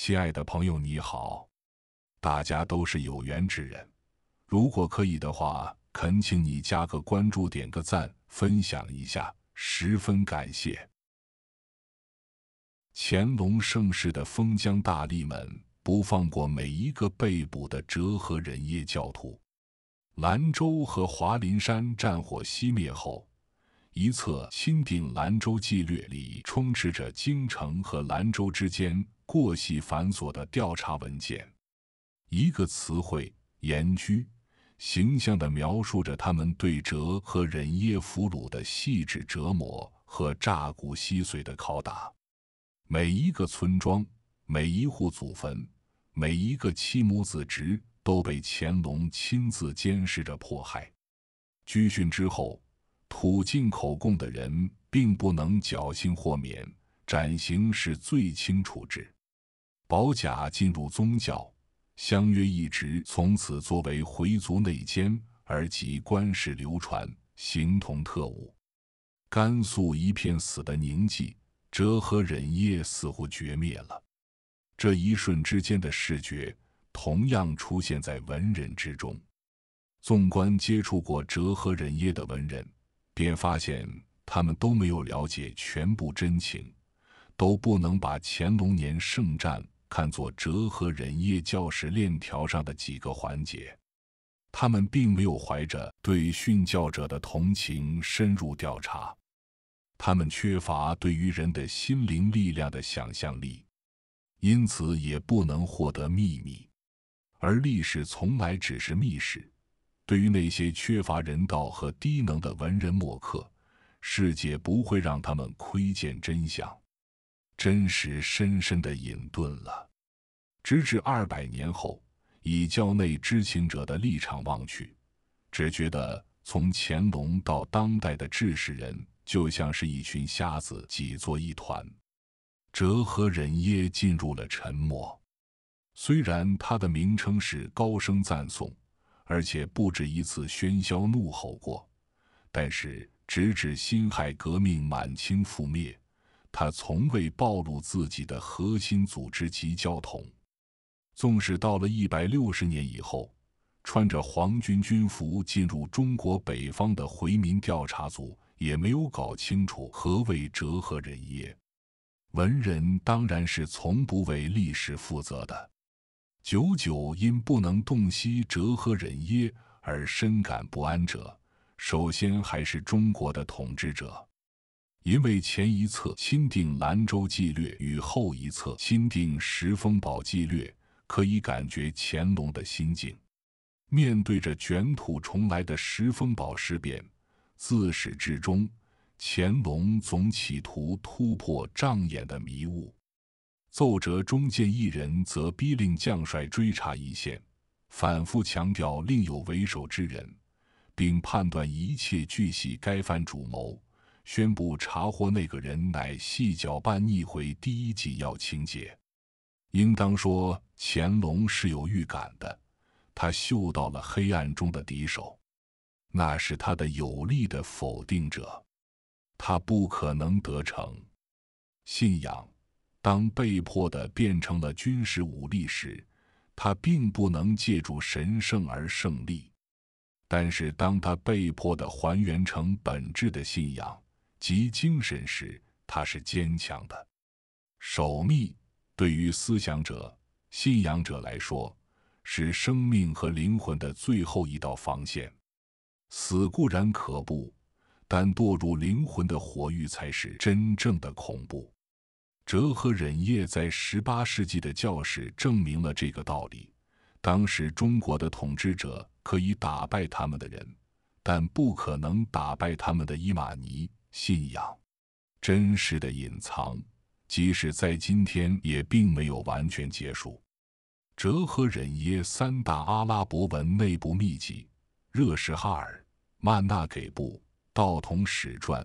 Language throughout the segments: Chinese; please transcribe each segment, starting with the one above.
亲爱的朋友，你好！大家都是有缘之人，如果可以的话，恳请你加个关注，点个赞，分享一下，十分感谢。乾隆盛世的封疆大吏们不放过每一个被捕的折合忍业教徒。兰州和华林山战火熄灭后，一册钦定《兰州纪略》里充斥着京城和兰州之间。过细繁琐的调查文件，一个词汇“严居”，形象的描述着他们对哲和忍业俘虏的细致折磨和榨骨吸髓的拷打。每一个村庄，每一户祖坟，每一个妻母子侄，都被乾隆亲自监视着迫害。拘训之后，吐尽口供的人，并不能侥幸豁免，斩刑是最轻处置。保甲进入宗教，相约一职，从此作为回族内奸而及官事流传，形同特务。甘肃一片死的宁静，哲合忍业似乎绝灭了。这一瞬之间的视觉，同样出现在文人之中。纵观接触过哲合忍业的文人，便发现他们都没有了解全部真情，都不能把乾隆年圣战。看作折合人业教士链条上的几个环节，他们并没有怀着对殉教者的同情深入调查，他们缺乏对于人的心灵力量的想象力，因此也不能获得秘密。而历史从来只是密室，对于那些缺乏人道和低能的文人墨客，世界不会让他们窥见真相。真实深深的隐遁了，直至二百年后，以教内知情者的立场望去，只觉得从乾隆到当代的志士人，就像是一群瞎子挤作一团，折合忍耶进入了沉默。虽然他的名称是高声赞颂，而且不止一次喧嚣怒吼过，但是直至辛亥革命，满清覆灭。他从未暴露自己的核心组织及教统，纵使到了一百六十年以后，穿着皇军军服进入中国北方的回民调查组也没有搞清楚何谓哲合人耶。文人当然是从不为历史负责的，久久因不能洞悉哲合人耶而深感不安者，首先还是中国的统治者。因为前一策钦定兰州纪略与后一策钦定石峰堡纪略，可以感觉乾隆的心境。面对着卷土重来的石峰堡事变，自始至终，乾隆总企图突破障眼的迷雾。奏折中间一人则逼令将帅追查一线，反复强调另有为首之人，并判断一切俱系该犯主谋。宣布查获那个人乃细脚般逆回第一纪要情节。应当说，乾隆是有预感的，他嗅到了黑暗中的敌手，那是他的有力的否定者，他不可能得逞。信仰，当被迫的变成了军事武力时，他并不能借助神圣而胜利；但是，当他被迫的还原成本质的信仰，及精神时，他是坚强的。守密对于思想者、信仰者来说，是生命和灵魂的最后一道防线。死固然可怖，但堕入灵魂的火狱才是真正的恐怖。哲和忍业在十八世纪的教室证明了这个道理：当时中国的统治者可以打败他们的人，但不可能打败他们的伊玛尼。信仰真实的隐藏，即使在今天也并没有完全结束。哲合忍耶三大阿拉伯文内部秘籍《热什哈尔》《曼纳给布》《道同史传》，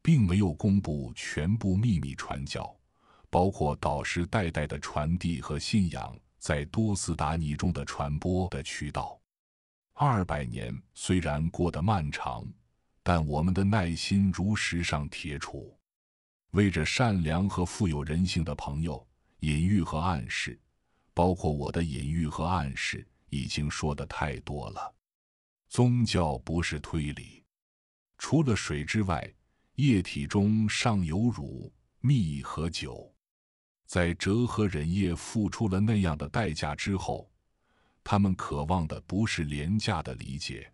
并没有公布全部秘密传教，包括导师代代的传递和信仰在多斯达尼中的传播的渠道。二百年虽然过得漫长。但我们的耐心如石上铁杵，为着善良和富有人性的朋友，隐喻和暗示，包括我的隐喻和暗示，已经说的太多了。宗教不是推理。除了水之外，液体中尚有乳、蜜和酒。在哲和人业付出了那样的代价之后，他们渴望的不是廉价的理解。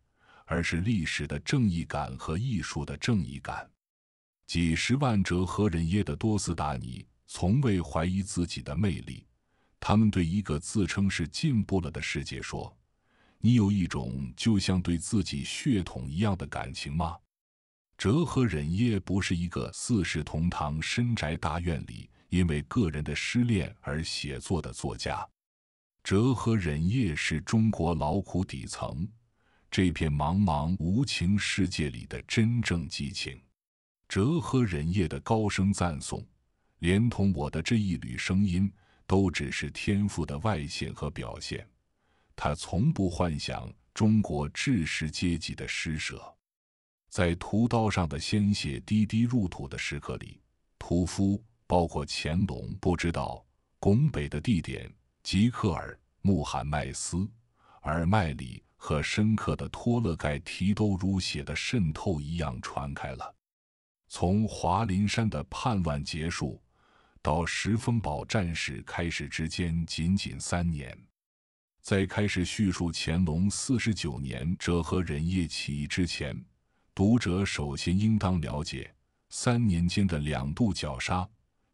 而是历史的正义感和艺术的正义感。几十万哲和忍耶的多斯达尼从未怀疑自己的魅力。他们对一个自称是进步了的世界说：“你有一种就像对自己血统一样的感情吗？”哲和忍耶不是一个四世同堂深宅大院里因为个人的失恋而写作的作家。哲和忍耶是中国劳苦底层。这片茫茫无情世界里的真正激情，折合人业的高声赞颂，连同我的这一缕声音，都只是天赋的外显和表现。他从不幻想中国知识阶级的施舍，在屠刀上的鲜血滴滴入土的时刻里，屠夫包括乾隆不知道拱北的地点，吉克尔、穆罕麦斯尔麦里。和深刻的托勒盖提都如血的渗透一样传开了。从华林山的叛乱结束到石峰堡战事开始之间，仅仅三年。在开始叙述乾隆四十九年折合人业起义之前，读者首先应当了解，三年间的两度绞杀，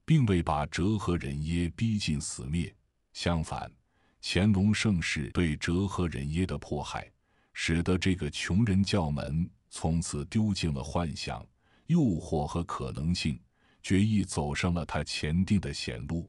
并未把折合人业逼近死灭，相反。乾隆盛世对哲合忍耶的迫害，使得这个穷人教门从此丢尽了幻想、诱惑和可能性，决意走上了他前定的险路。